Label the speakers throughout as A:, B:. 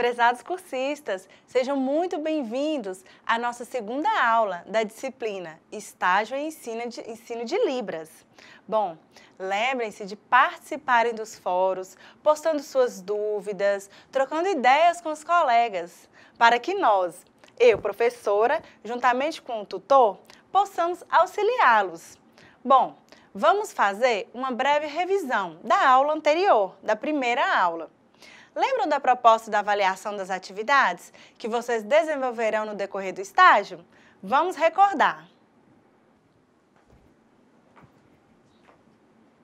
A: Prezados cursistas, sejam muito bem-vindos à nossa segunda aula da disciplina Estágio em Ensino de, Ensino de Libras. Bom, lembrem-se de participarem dos fóruns, postando suas dúvidas, trocando ideias com os colegas, para que nós, eu, professora, juntamente com o tutor, possamos auxiliá-los. Bom, vamos fazer uma breve revisão da aula anterior, da primeira aula. Lembram da proposta da avaliação das atividades que vocês desenvolverão no decorrer do estágio? Vamos recordar.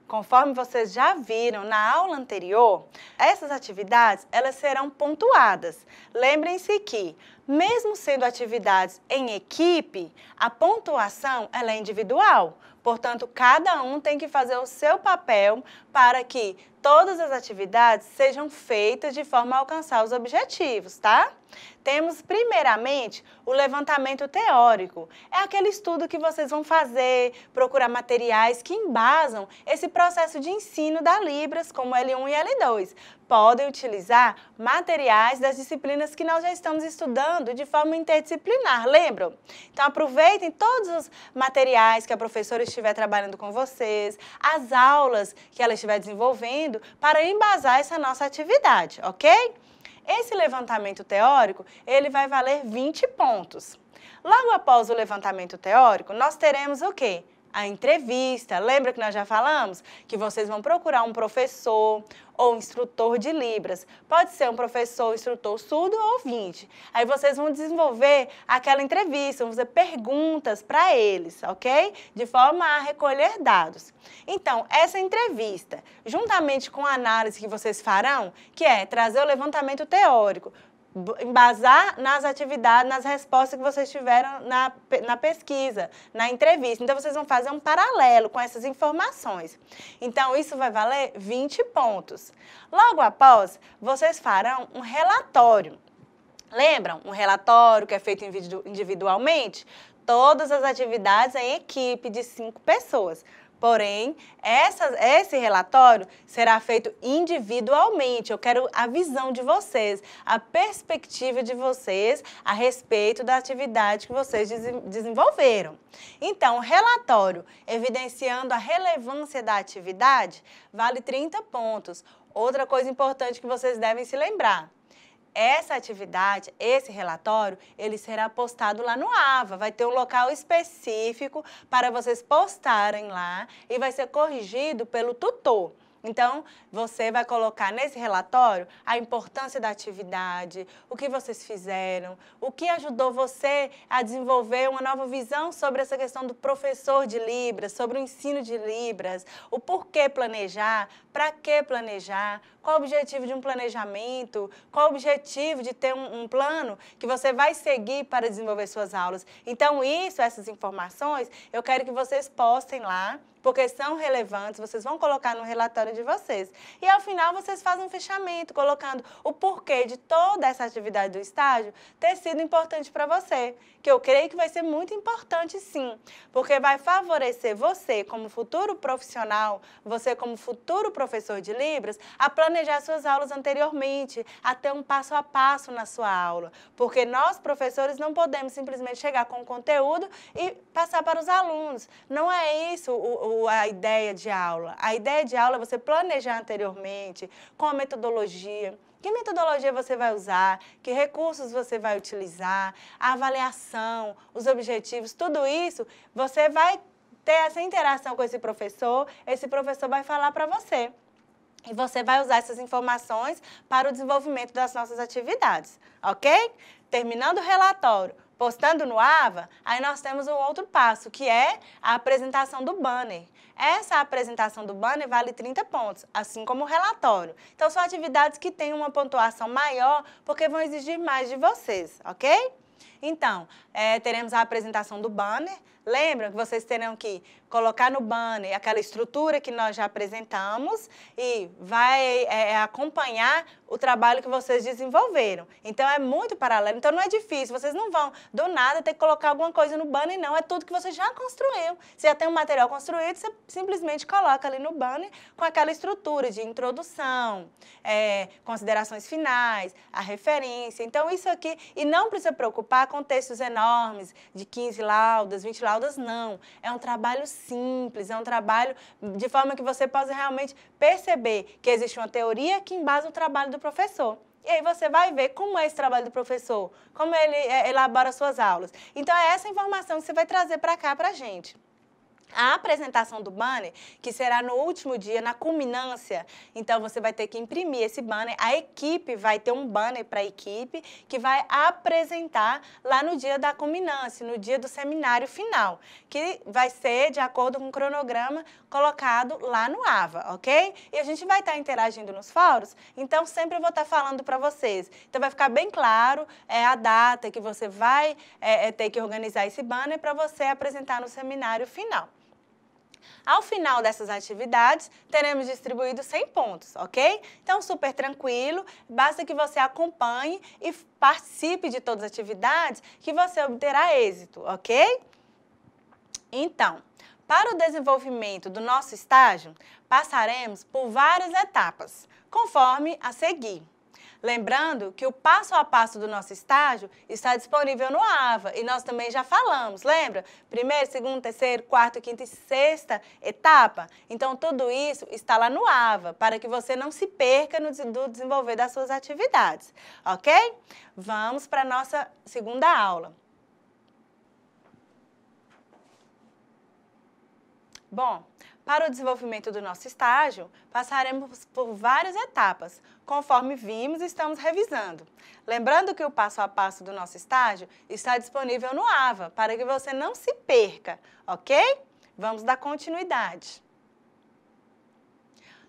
A: Conforme vocês já viram na aula anterior, essas atividades elas serão pontuadas. Lembrem-se que, mesmo sendo atividades em equipe, a pontuação ela é individual. Portanto, cada um tem que fazer o seu papel para que todas as atividades sejam feitas de forma a alcançar os objetivos, tá? Temos, primeiramente, o levantamento teórico. É aquele estudo que vocês vão fazer, procurar materiais que embasam esse processo de ensino da Libras, como L1 e L2. Podem utilizar materiais das disciplinas que nós já estamos estudando de forma interdisciplinar, lembram? Então, aproveitem todos os materiais que a professora estiver trabalhando com vocês, as aulas que ela estiver desenvolvendo, para embasar essa nossa atividade, ok? Esse levantamento teórico, ele vai valer 20 pontos. Logo após o levantamento teórico, nós teremos o quê? a entrevista. Lembra que nós já falamos que vocês vão procurar um professor ou um instrutor de Libras. Pode ser um professor, instrutor surdo ou ouvinte. Aí vocês vão desenvolver aquela entrevista, vão fazer perguntas para eles, ok? De forma a recolher dados. Então, essa entrevista, juntamente com a análise que vocês farão, que é trazer o levantamento teórico, embasar nas atividades, nas respostas que vocês tiveram na, na pesquisa, na entrevista. Então, vocês vão fazer um paralelo com essas informações. Então, isso vai valer 20 pontos. Logo após, vocês farão um relatório. Lembram? Um relatório que é feito individualmente? Todas as atividades em equipe de cinco pessoas. Porém, essa, esse relatório será feito individualmente. Eu quero a visão de vocês, a perspectiva de vocês a respeito da atividade que vocês desenvolveram. Então, relatório evidenciando a relevância da atividade vale 30 pontos. Outra coisa importante que vocês devem se lembrar essa atividade, esse relatório, ele será postado lá no AVA. Vai ter um local específico para vocês postarem lá e vai ser corrigido pelo tutor. Então, você vai colocar nesse relatório a importância da atividade, o que vocês fizeram, o que ajudou você a desenvolver uma nova visão sobre essa questão do professor de Libras, sobre o ensino de Libras, o porquê planejar, para que planejar, qual o objetivo de um planejamento, qual o objetivo de ter um, um plano que você vai seguir para desenvolver suas aulas. Então, isso, essas informações, eu quero que vocês postem lá porque são relevantes, vocês vão colocar no relatório de vocês. E ao final vocês fazem um fechamento, colocando o porquê de toda essa atividade do estágio ter sido importante para você, que eu creio que vai ser muito importante sim, porque vai favorecer você como futuro profissional, você como futuro professor de Libras, a planejar suas aulas anteriormente, a ter um passo a passo na sua aula, porque nós professores não podemos simplesmente chegar com o conteúdo e passar para os alunos. Não é isso o, o a ideia de aula? A ideia de aula é você planejar anteriormente, com a metodologia, que metodologia você vai usar, que recursos você vai utilizar, a avaliação, os objetivos, tudo isso você vai ter essa interação com esse professor, esse professor vai falar para você. E você vai usar essas informações para o desenvolvimento das nossas atividades, ok? Terminando o relatório, postando no AVA, aí nós temos um outro passo, que é a apresentação do banner. Essa apresentação do banner vale 30 pontos, assim como o relatório. Então, são atividades que têm uma pontuação maior, porque vão exigir mais de vocês, ok? Então, é, teremos a apresentação do banner, Lembram que vocês terão que colocar no banner aquela estrutura que nós já apresentamos e vai é, é, acompanhar o trabalho que vocês desenvolveram. Então, é muito paralelo. Então, não é difícil. Vocês não vão, do nada, ter que colocar alguma coisa no banner, não. É tudo que você já construiu. Você já tem um material construído, você simplesmente coloca ali no banner com aquela estrutura de introdução, é, considerações finais, a referência. Então, isso aqui... E não precisa preocupar com textos enormes, de 15 laudas, 20 laudas, não. É um trabalho simples, é um trabalho de forma que você possa realmente perceber que existe uma teoria que embasa o trabalho do professor. E aí você vai ver como é esse trabalho do professor, como ele é, elabora suas aulas. Então é essa informação que você vai trazer para cá para a gente a apresentação do banner, que será no último dia, na culminância. Então, você vai ter que imprimir esse banner. A equipe vai ter um banner para a equipe que vai apresentar lá no dia da culminância, no dia do seminário final, que vai ser, de acordo com o cronograma, colocado lá no AVA, ok? E a gente vai estar tá interagindo nos fóruns, então sempre eu vou estar tá falando para vocês. Então, vai ficar bem claro é, a data que você vai é, é ter que organizar esse banner para você apresentar no seminário final. Ao final dessas atividades, teremos distribuído 100 pontos, ok? Então, super tranquilo, basta que você acompanhe e participe de todas as atividades que você obterá êxito, ok? Então, para o desenvolvimento do nosso estágio, passaremos por várias etapas, conforme a seguir. Lembrando que o passo a passo do nosso estágio está disponível no AVA e nós também já falamos, lembra? Primeiro, segundo, terceiro, quarto, quinta e sexta etapa. Então, tudo isso está lá no AVA para que você não se perca no desenvolver das suas atividades, ok? Vamos para a nossa segunda aula. Bom, para o desenvolvimento do nosso estágio, passaremos por várias etapas, conforme vimos e estamos revisando. Lembrando que o passo a passo do nosso estágio está disponível no AVA, para que você não se perca, ok? Vamos dar continuidade.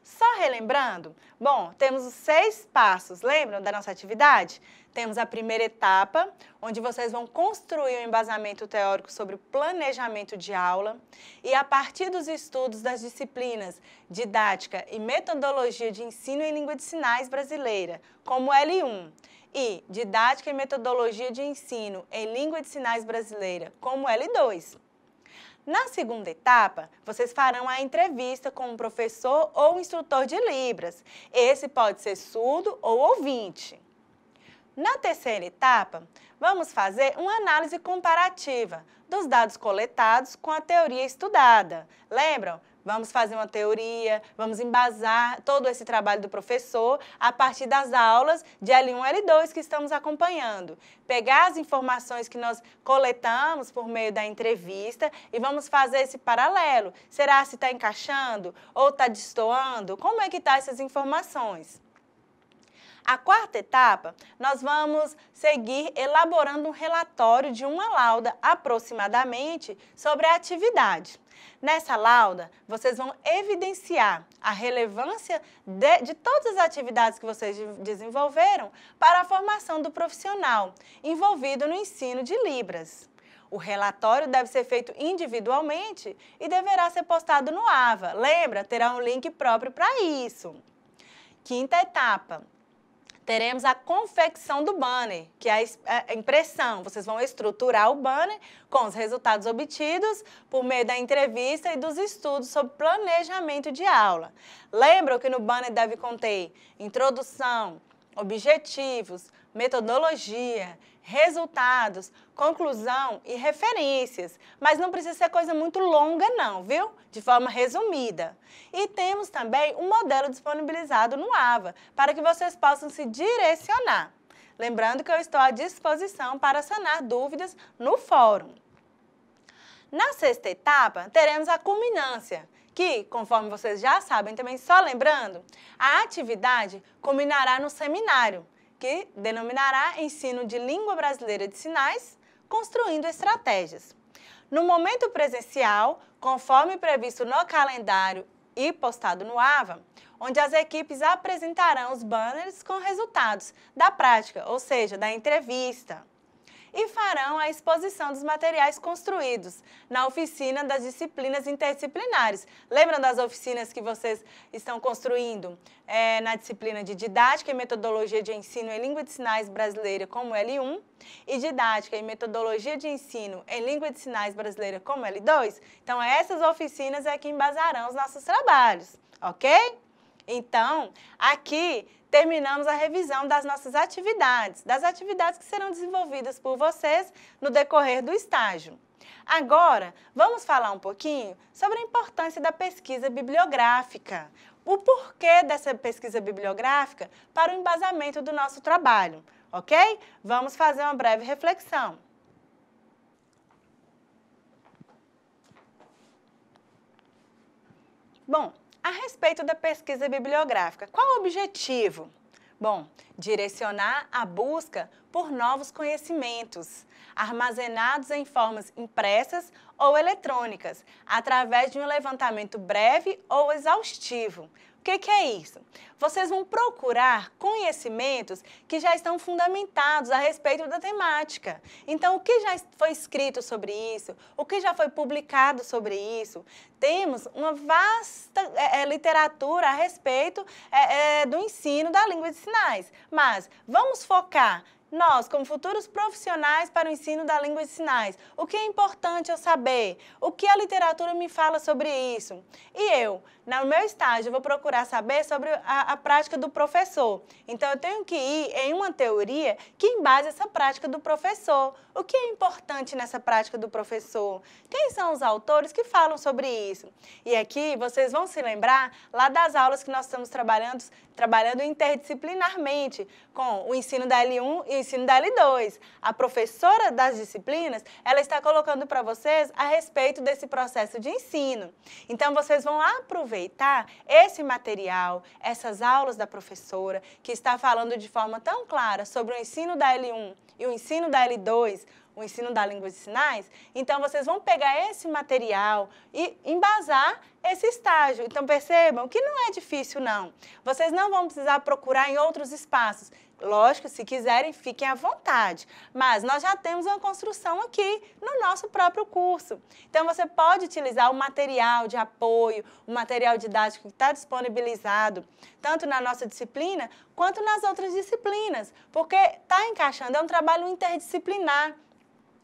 A: Só relembrando, bom, temos os seis passos, lembram da nossa atividade? temos a primeira etapa, onde vocês vão construir um embasamento teórico sobre o planejamento de aula e a partir dos estudos das disciplinas Didática e Metodologia de Ensino em Língua de Sinais Brasileira, como L1, e Didática e Metodologia de Ensino em Língua de Sinais Brasileira, como L2. Na segunda etapa, vocês farão a entrevista com um professor ou instrutor de Libras. Esse pode ser surdo ou ouvinte. Na terceira etapa, vamos fazer uma análise comparativa dos dados coletados com a teoria estudada. Lembram? Vamos fazer uma teoria, vamos embasar todo esse trabalho do professor a partir das aulas de L1 e L2 que estamos acompanhando. Pegar as informações que nós coletamos por meio da entrevista e vamos fazer esse paralelo. Será se está encaixando ou está destoando? Como é que estão tá essas informações? A quarta etapa, nós vamos seguir elaborando um relatório de uma lauda aproximadamente sobre a atividade. Nessa lauda, vocês vão evidenciar a relevância de, de, todas as atividades que vocês desenvolveram para a formação do profissional envolvido no ensino de Libras. O relatório deve ser feito individualmente e deverá ser postado no AVA. Lembra, terá um link próprio para isso. Quinta etapa, teremos a confecção do banner, que é, é a impressão. Vocês vão estruturar o banner com os resultados obtidos por meio da entrevista e dos estudos sobre planejamento de aula. Lembram que no banner deve conter introdução, objetivos, metodologia, resultados, conclusão e referências, mas não precisa ser coisa muito longa não, viu? De forma resumida. E temos também um modelo disponibilizado no AVA, para que vocês possam se direcionar. Lembrando que eu estou à disposição para sanar dúvidas no fórum. Na sexta etapa, teremos a culminância, que, conforme vocês já sabem também, só lembrando, a atividade culminará no seminário, que denominará ensino de língua brasileira de sinais, construindo estratégias. No momento presencial, conforme previsto no calendário e postado no AVA, onde as equipes apresentarão os banners com resultados da prática, ou seja, da entrevista, e farão a exposição dos materiais construídos na oficina das disciplinas interdisciplinares. Lembram das oficinas que vocês estão construindo é, na disciplina de Didática e Metodologia de Ensino em Língua de Sinais Brasileira como L1 e Didática e Metodologia de Ensino em Língua de Sinais Brasileira como L2? Então, essas oficinas é que embasarão os nossos trabalhos, ok? Então, aqui terminamos a revisão das nossas atividades, das atividades que serão desenvolvidas por vocês no decorrer do estágio. Agora, vamos falar um pouquinho sobre a importância da pesquisa bibliográfica. O porquê dessa pesquisa bibliográfica para o embasamento do nosso trabalho, ok? Vamos fazer uma breve reflexão. Bom, a respeito da pesquisa bibliográfica, qual o objetivo? Bom, direcionar a busca por novos conhecimentos, armazenados em formas impressas ou eletrônicas, através de um levantamento breve ou exaustivo, que, que é isso? Vocês vão procurar conhecimentos que já estão fundamentados a respeito da temática. Então, o que já foi escrito sobre isso? O que já foi publicado sobre isso? Temos uma vasta é, é, literatura a respeito é, é, do ensino da língua de sinais. Mas vamos focar nós, como futuros profissionais para o ensino da língua de sinais, o que é importante eu saber? O que a literatura me fala sobre isso? E eu, no meu estágio, eu vou procurar saber sobre a, a, prática do professor. Então, eu tenho que ir em uma teoria que embase essa prática do professor. O que é importante nessa prática do professor? Quem são os autores que falam sobre isso? E aqui vocês vão se lembrar lá das aulas que nós estamos trabalhando, trabalhando interdisciplinarmente, com o ensino da L1 e o ensino da L2. A professora das disciplinas, ela está colocando para vocês a respeito desse processo de ensino. Então, vocês vão aproveitar aproveitar esse material, essas aulas da professora, que está falando de forma tão clara sobre o ensino da L1 e o ensino da L2, o ensino da língua de sinais, então vocês vão pegar esse material e embasar esse estágio. Então percebam que não é difícil não. Vocês não vão precisar procurar em outros espaços. Lógico, se quiserem, fiquem à vontade. Mas nós já temos uma construção aqui no nosso próprio curso. Então, você pode utilizar o material de apoio, o material didático que está disponibilizado, tanto na nossa disciplina quanto nas outras disciplinas, porque está encaixando, é um trabalho interdisciplinar.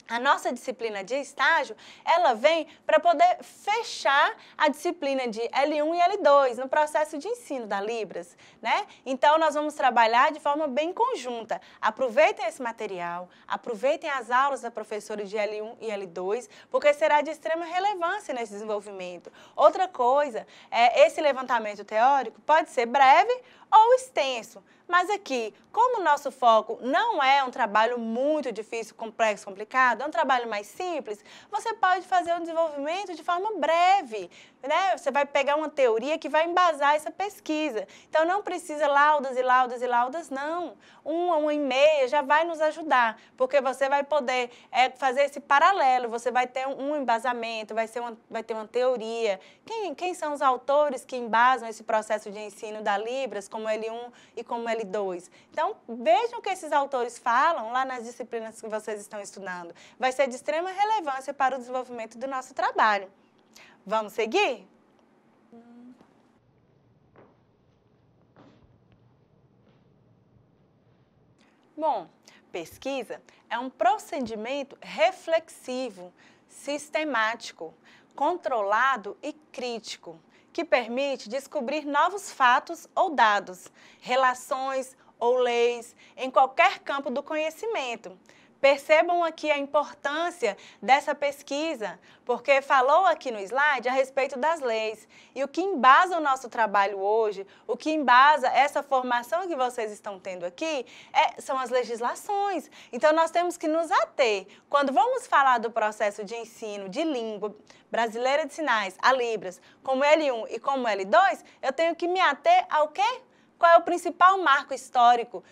A: A nossa disciplina de estágio, ela vem para poder fechar a disciplina de L1 e L2 no processo de ensino da Libras, né? Então nós vamos trabalhar de forma bem conjunta. Aproveitem esse material, aproveitem as aulas da professora de L1 e L2, porque será de extrema relevância nesse desenvolvimento. Outra coisa, é esse levantamento teórico pode ser breve ou extenso. Mas aqui, como o nosso foco não é um trabalho muito difícil, complexo, complicado, é um trabalho mais simples, você pode fazer um desenvolvimento de forma breve. Né? Você vai pegar uma teoria que vai embasar essa pesquisa. Então, não precisa laudas e laudas e laudas, não. Uma, uma e meia já vai nos ajudar, porque você vai poder é, fazer esse paralelo, você vai ter um embasamento, vai, ser uma, vai ter uma teoria. Quem, quem são os autores que embasam esse processo de ensino da Libras como como L1 e como L2. Então, vejam o que esses autores falam lá nas disciplinas que vocês estão estudando. Vai ser de extrema relevância para o desenvolvimento do nosso trabalho. Vamos seguir? Bom, pesquisa é um procedimento reflexivo, sistemático, controlado e crítico, que permite descobrir novos fatos ou dados, relações ou leis em qualquer campo do conhecimento, Percebam aqui a importância dessa pesquisa, porque falou aqui no slide a respeito das leis. E o que embasa o nosso trabalho hoje, o que embasa essa formação que vocês estão tendo aqui, é, são as legislações. Então, nós temos que nos ater. Quando vamos falar do processo de ensino de língua brasileira de sinais, a Libras, como L1 e como L2, eu tenho que me ater ao quê? Qual é o principal marco histórico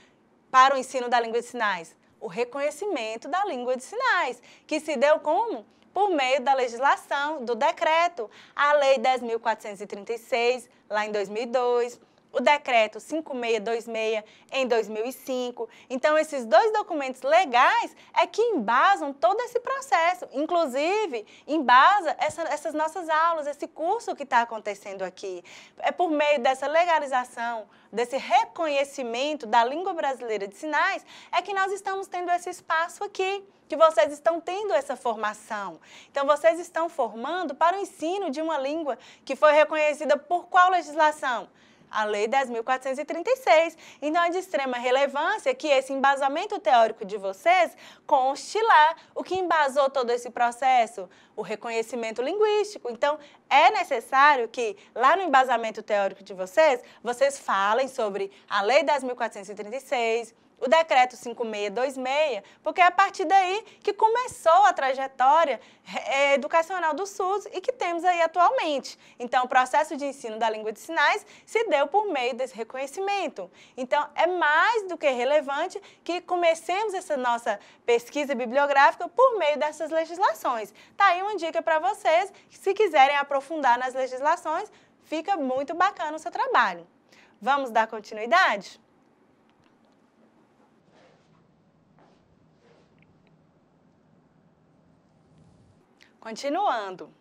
A: para o ensino da língua de sinais? o reconhecimento da língua de sinais, que se deu como? Por meio da legislação, do decreto, a Lei 10.436, lá em 2002, o decreto 5626 em 2005. Então, esses dois documentos legais é que embasam todo esse processo, inclusive embasa essa, essas nossas aulas, esse curso que está acontecendo aqui. É por meio dessa legalização, desse reconhecimento da língua brasileira de sinais, é que nós estamos tendo esse espaço aqui que vocês estão tendo essa formação. Então, vocês estão formando para o ensino de uma língua que foi reconhecida por qual legislação? a Lei 10.436. Então, é de extrema relevância que esse embasamento teórico de vocês conste lá. O que embasou todo esse processo? O reconhecimento linguístico. Então, é necessário que lá no embasamento teórico de vocês, vocês falem sobre a Lei 10.436, o decreto 5626, porque é a partir daí que começou a trajetória é, educacional do SUS e que temos aí atualmente. Então, o processo de ensino da língua de sinais se deu por meio desse reconhecimento. Então, é mais do que relevante que comecemos essa nossa pesquisa bibliográfica por meio dessas legislações. Tá aí uma dica para vocês, se quiserem aprofundar nas legislações, fica muito bacana o seu trabalho. Vamos dar continuidade? Continuando,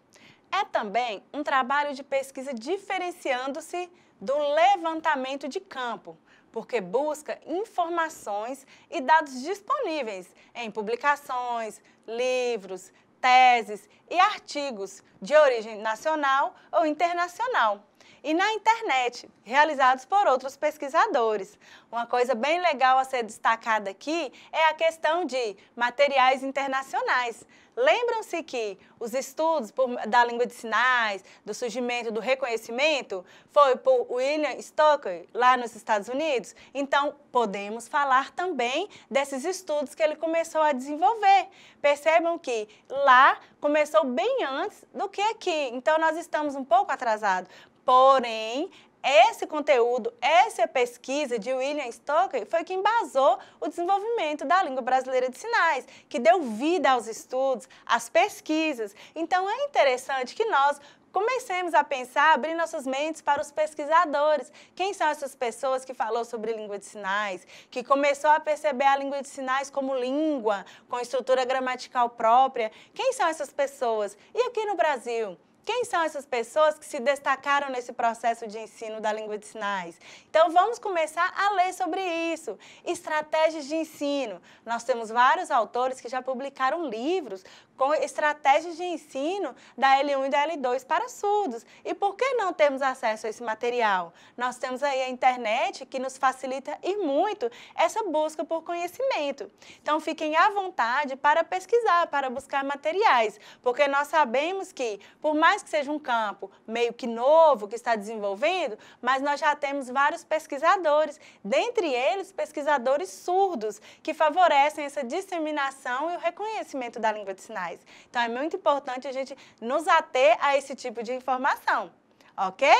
A: é também um trabalho de pesquisa diferenciando-se do levantamento de campo, porque busca informações e dados disponíveis em publicações, livros, teses e artigos de origem nacional ou internacional e na internet, realizados por outros pesquisadores. Uma coisa bem legal a ser destacada aqui é a questão de materiais internacionais. Lembram-se que os estudos por, da língua de sinais, do surgimento do reconhecimento, foi por William Stoker, lá nos Estados Unidos? Então, podemos falar também desses estudos que ele começou a desenvolver. Percebam que lá começou bem antes do que aqui, então nós estamos um pouco atrasados. Porém, esse conteúdo, essa pesquisa de William Stoker foi que embasou o desenvolvimento da língua brasileira de sinais, que deu vida aos estudos, às pesquisas. Então é interessante que nós comecemos a pensar, abrir nossas mentes para os pesquisadores. Quem são essas pessoas que falou sobre língua de sinais, que começou a perceber a língua de sinais como língua, com estrutura gramatical própria? Quem são essas pessoas? E aqui no Brasil? Quem são essas pessoas que se destacaram nesse processo de ensino da língua de sinais? Então vamos começar a ler sobre isso. Estratégias de ensino. Nós temos vários autores que já publicaram livros com estratégias de ensino da L1 e da L2 para surdos. E por que não temos acesso a esse material? Nós temos aí a internet que nos facilita e muito essa busca por conhecimento. Então fiquem à vontade para pesquisar, para buscar materiais, porque nós sabemos que por mais mais que seja um campo meio que novo que está desenvolvendo, mas nós já temos vários pesquisadores, dentre eles pesquisadores surdos, que favorecem essa disseminação e o reconhecimento da língua de sinais. Então é muito importante a gente nos ater a esse tipo de informação, ok?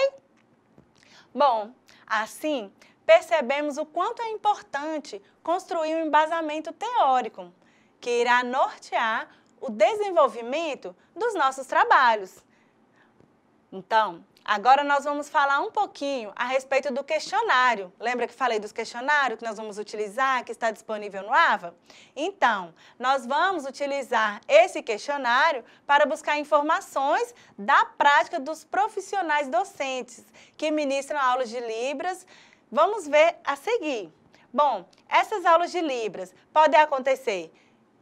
A: Bom, assim, percebemos o quanto é importante construir um embasamento teórico que irá nortear o desenvolvimento dos nossos trabalhos. Então, agora nós vamos falar um pouquinho a respeito do questionário. Lembra que falei dos questionários que nós vamos utilizar, que está disponível no AVA? Então, nós vamos utilizar esse questionário para buscar informações da prática dos profissionais docentes que ministram aulas de Libras. Vamos ver a seguir. Bom, essas aulas de Libras podem acontecer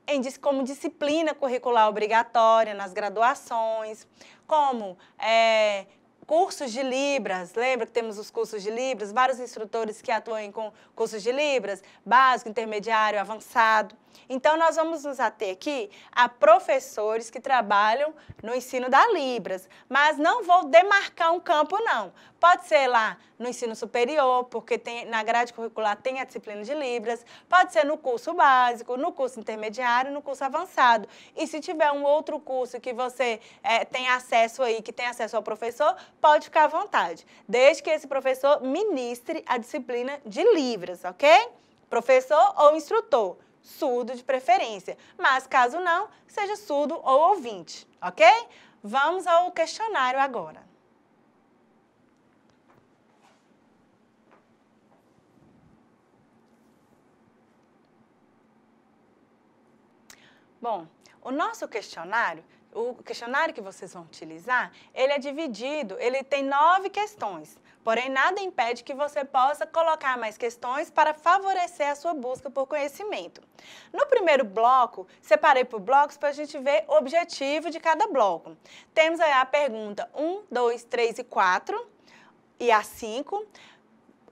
A: em, como disciplina curricular obrigatória nas graduações, como é, cursos de Libras, lembra que temos os cursos de Libras, vários instrutores que atuam com cursos de Libras, básico, intermediário, avançado. Então, nós vamos nos ater aqui a professores que trabalham no ensino da Libras, mas não vou demarcar um campo, não. Pode ser lá no ensino superior, porque tem, na grade curricular tem a disciplina de Libras, pode ser no curso básico, no curso intermediário, no curso avançado. E se tiver um outro curso que você é, tem acesso aí, que tem acesso ao professor, pode ficar à vontade, desde que esse professor ministre a disciplina de Libras, ok? Professor ou instrutor, surdo de preferência, mas caso não, seja surdo ou ouvinte, ok? Vamos ao questionário agora. Bom, o nosso questionário o questionário que vocês vão utilizar, ele é dividido, ele tem nove questões. Porém, nada impede que você possa colocar mais questões para favorecer a sua busca por conhecimento. No primeiro bloco, separei por blocos para a gente ver o objetivo de cada bloco. Temos aí a pergunta 1, 2, 3 e 4 e a 5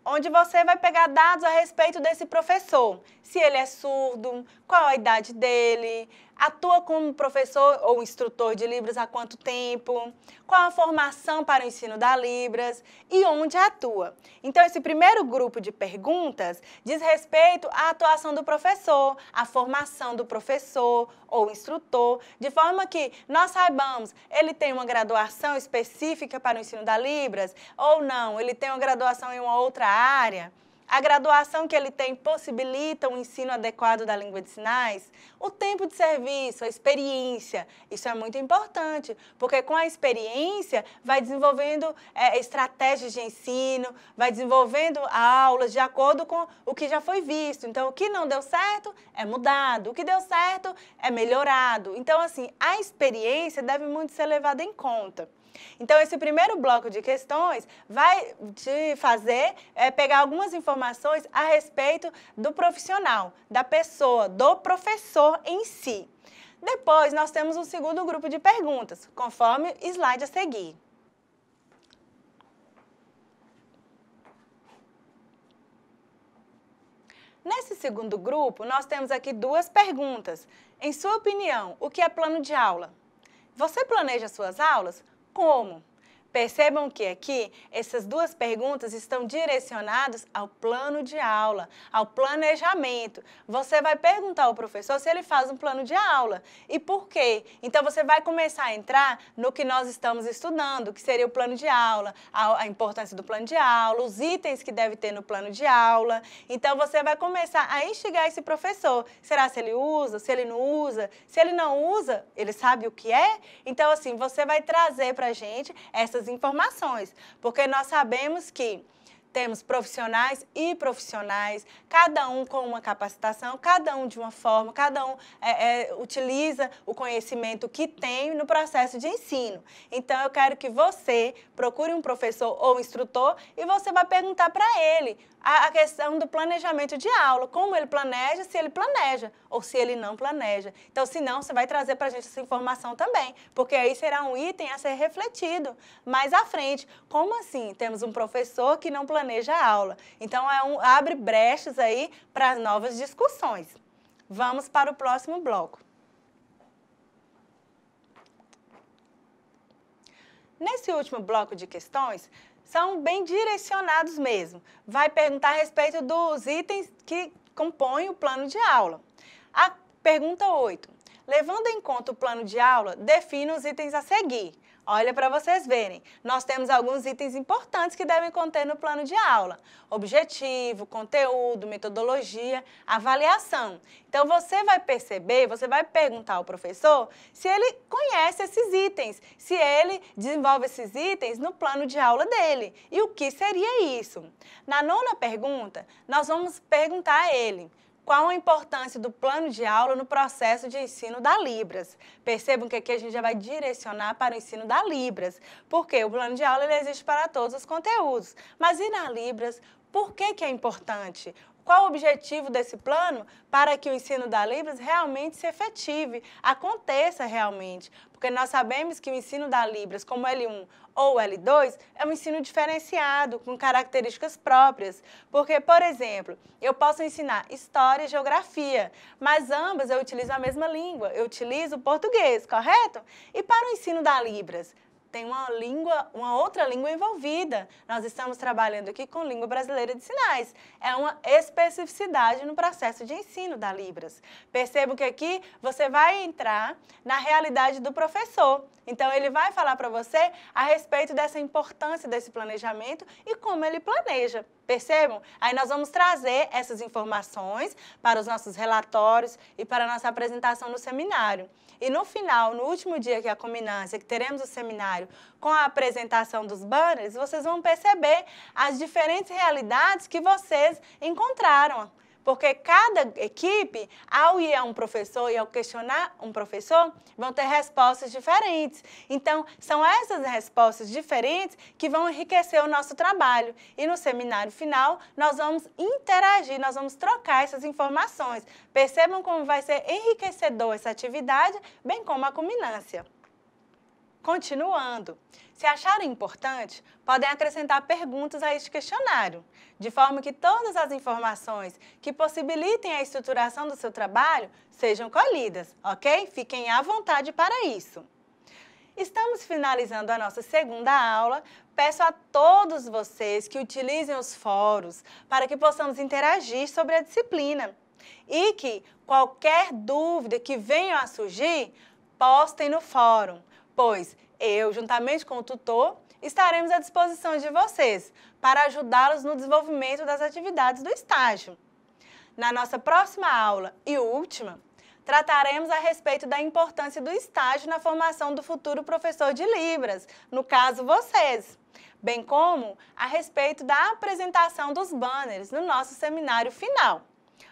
A: onde você vai pegar dados a respeito desse professor se ele é surdo, qual a idade dele, atua como professor ou instrutor de Libras há quanto tempo, qual a formação para o ensino da Libras e onde atua. Então, esse primeiro grupo de perguntas diz respeito à atuação do professor, à formação do professor ou instrutor, de forma que nós saibamos, ele tem uma graduação específica para o ensino da Libras ou não, ele tem uma graduação em uma outra área a graduação que ele tem possibilita um ensino adequado da língua de sinais, o tempo de serviço, a experiência, isso é muito importante, porque com a experiência vai desenvolvendo é, estratégias de ensino, vai desenvolvendo aulas de acordo com o que já foi visto. Então, o que não deu certo é mudado, o que deu certo é melhorado. Então, assim, a experiência deve muito ser levada em conta. Então, esse primeiro bloco de questões vai te fazer é, pegar algumas informações a respeito do profissional, da pessoa, do professor em si. Depois, nós temos um segundo grupo de perguntas, conforme slide a seguir. Nesse segundo grupo, nós temos aqui duas perguntas. Em sua opinião, o que é plano de aula? Você planeja suas aulas? como? Percebam que aqui essas duas perguntas estão direcionadas ao plano de aula, ao planejamento. Você vai perguntar ao professor se ele faz um plano de aula e por quê. Então você vai começar a entrar no que nós estamos estudando, que seria o plano de aula, a, importância do plano de aula, os itens que deve ter no plano de aula. Então você vai começar a instigar esse professor. Será se ele usa, se ele não usa? Se ele não usa, ele sabe o que é? Então assim, você vai trazer para a gente essas essas informações, porque nós sabemos que temos profissionais e profissionais, cada um com uma capacitação, cada um de uma forma, cada um é, é, utiliza o conhecimento que tem no processo de ensino. Então, eu quero que você procure um professor ou um instrutor e você vai perguntar para ele a, a questão do planejamento de aula, como ele planeja, se ele planeja ou se ele não planeja. Então, se não, você vai trazer para a gente essa informação também, porque aí será um item a ser refletido mais à frente. Como assim? Temos um professor que não planeja a aula. Então, é um, abre brechas aí para novas discussões. Vamos para o próximo bloco. Nesse último bloco de questões, são bem direcionados mesmo. Vai perguntar a respeito dos itens que compõem o plano de aula. A pergunta 8. Levando em conta o plano de aula, defina os itens a seguir. Olha para vocês verem, nós temos alguns itens importantes que devem conter no plano de aula. Objetivo, conteúdo, metodologia, avaliação. Então você vai perceber, você vai perguntar ao professor se ele conhece esses itens, se ele desenvolve esses itens no plano de aula dele. E o que seria isso? Na nona pergunta, nós vamos perguntar a ele, qual a importância do plano de aula no processo de ensino da Libras. Percebam que aqui a gente já vai direcionar para o ensino da Libras, porque o plano de aula ele existe para todos os conteúdos. Mas e na Libras, por que, que é importante? Qual o objetivo desse plano para que o ensino da Libras realmente se efetive, aconteça realmente? Porque nós sabemos que o ensino da Libras, como L1 ou L2 é um ensino diferenciado, com características próprias. Porque, por exemplo, eu posso ensinar história e geografia, mas ambas eu utilizo a mesma língua, eu utilizo o português, correto? E para o ensino da Libras, tem uma língua, uma outra língua envolvida. Nós estamos trabalhando aqui com língua brasileira de sinais. É uma especificidade no processo de ensino da Libras. Percebo que aqui você vai entrar na realidade do professor. Então ele vai falar para você a respeito dessa importância desse planejamento e como ele planeja. Percebam? Aí nós vamos trazer essas informações para os nossos relatórios e para a nossa apresentação no seminário. E no final, no último dia que é a cominância, que teremos o seminário com a apresentação dos banners, vocês vão perceber as diferentes realidades que vocês encontraram. Porque cada equipe, ao ir a um professor e ao questionar um professor, vão ter respostas diferentes. Então, são essas respostas diferentes que vão enriquecer o nosso trabalho. E no seminário final, nós vamos interagir, nós vamos trocar essas informações. Percebam como vai ser enriquecedor essa atividade, bem como a culminância. Continuando, se acharem importante, podem acrescentar perguntas a este questionário, de forma que todas as informações que possibilitem a estruturação do seu trabalho sejam colhidas, ok? Fiquem à vontade para isso. Estamos finalizando a nossa segunda aula. Peço a todos vocês que utilizem os fóruns para que possamos interagir sobre a disciplina e que qualquer dúvida que venha a surgir, postem no fórum, pois eu, juntamente com o tutor, estaremos à disposição de vocês para ajudá-los no desenvolvimento das atividades do estágio. Na nossa próxima aula e última, trataremos a respeito da importância do estágio na formação do futuro professor de Libras, no caso vocês, bem como a respeito da apresentação dos banners no nosso seminário final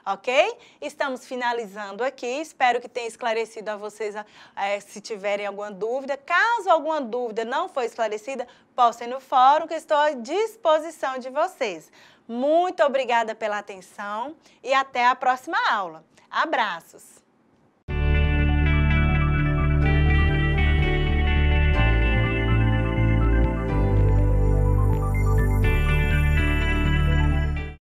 A: ok? Estamos finalizando aqui, espero que tenha esclarecido a vocês é, se tiverem alguma dúvida. Caso alguma dúvida não for esclarecida, postem no fórum que estou à disposição de vocês. Muito obrigada pela atenção e até a próxima aula. Abraços!